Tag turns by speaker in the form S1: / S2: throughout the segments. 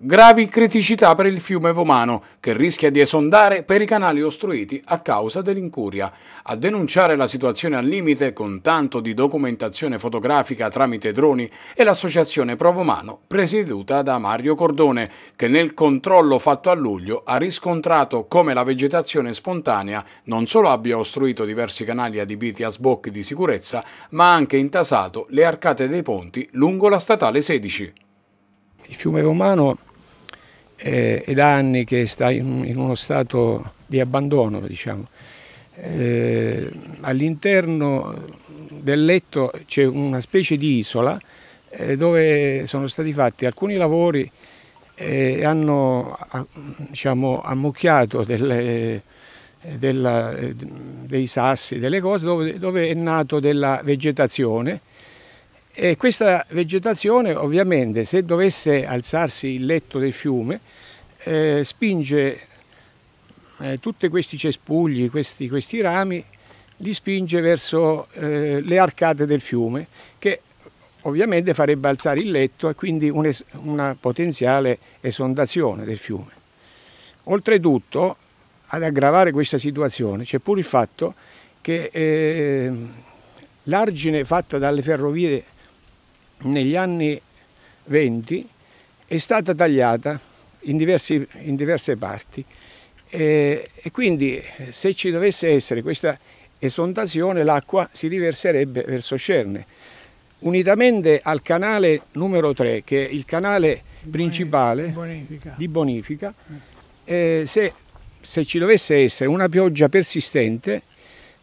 S1: gravi criticità per il fiume Vomano, che rischia di esondare per i canali ostruiti a causa dell'incuria. A denunciare la situazione al limite con tanto di documentazione fotografica tramite droni è l'associazione Pro Vomano, presieduta da Mario Cordone, che nel controllo fatto a luglio ha riscontrato come la vegetazione spontanea non solo abbia ostruito diversi canali adibiti a sbocchi di sicurezza, ma anche intasato le arcate dei ponti lungo la statale 16.
S2: Il fiume Romano eh, è da anni che sta in, in uno stato di abbandono. Diciamo. Eh, all'interno del letto c'è una specie di isola eh, dove sono stati fatti alcuni lavori eh, e hanno diciamo, ammucchiato delle, eh, della, eh, dei sassi, delle cose dove, dove è nato della vegetazione e questa vegetazione ovviamente se dovesse alzarsi il letto del fiume eh, spinge eh, tutti questi cespugli, questi, questi, rami, li spinge verso eh, le arcate del fiume che ovviamente farebbe alzare il letto e quindi un una potenziale esondazione del fiume. Oltretutto ad aggravare questa situazione c'è pure il fatto che ehm, l'argine fatta dalle ferrovie negli anni 20 è stata tagliata in, diversi, in diverse parti e, e quindi se ci dovesse essere questa esondazione l'acqua si riverserebbe verso Cerne. Unitamente al canale numero 3, che è il canale principale bonifica. di bonifica, eh, se, se, ci dovesse essere una pioggia persistente,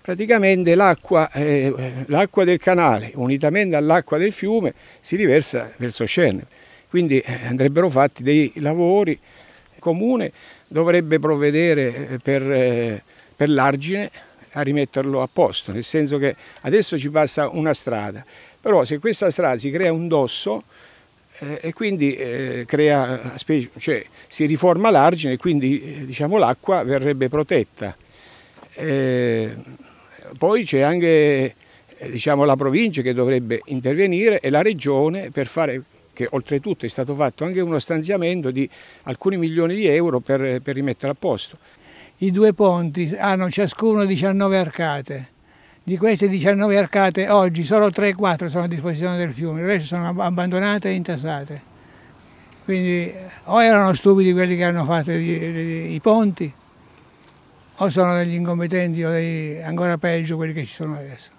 S2: praticamente l'acqua, eh, l'acqua, del canale unitamente all'acqua del fiume si riversa verso Scenne. Quindi eh, andrebbero fatti dei lavori. Il comune dovrebbe provvedere eh, per, eh, per l'argine a rimetterlo a posto, nel senso che adesso ci passa una strada, però se questa strada si crea un dosso, eh, e quindi eh, crea, cioè, si riforma l'argine e quindi diciamo, l'acqua verrebbe protetta. Eh, poi c'è anche eh, diciamo, la provincia che dovrebbe intervenire e la regione per fare che oltretutto è stato fatto anche uno stanziamento di alcuni milioni di euro per, per rimettere a posto.
S3: I due ponti hanno ciascuno 19 arcate, di queste 19 arcate oggi solo 3-4 sono a disposizione del fiume, il resto sono abbandonate e intasate. Quindi o erano stupidi quelli che hanno fatto i ponti o sono degli incompetenti o dei, ancora peggio quelli che ci sono adesso.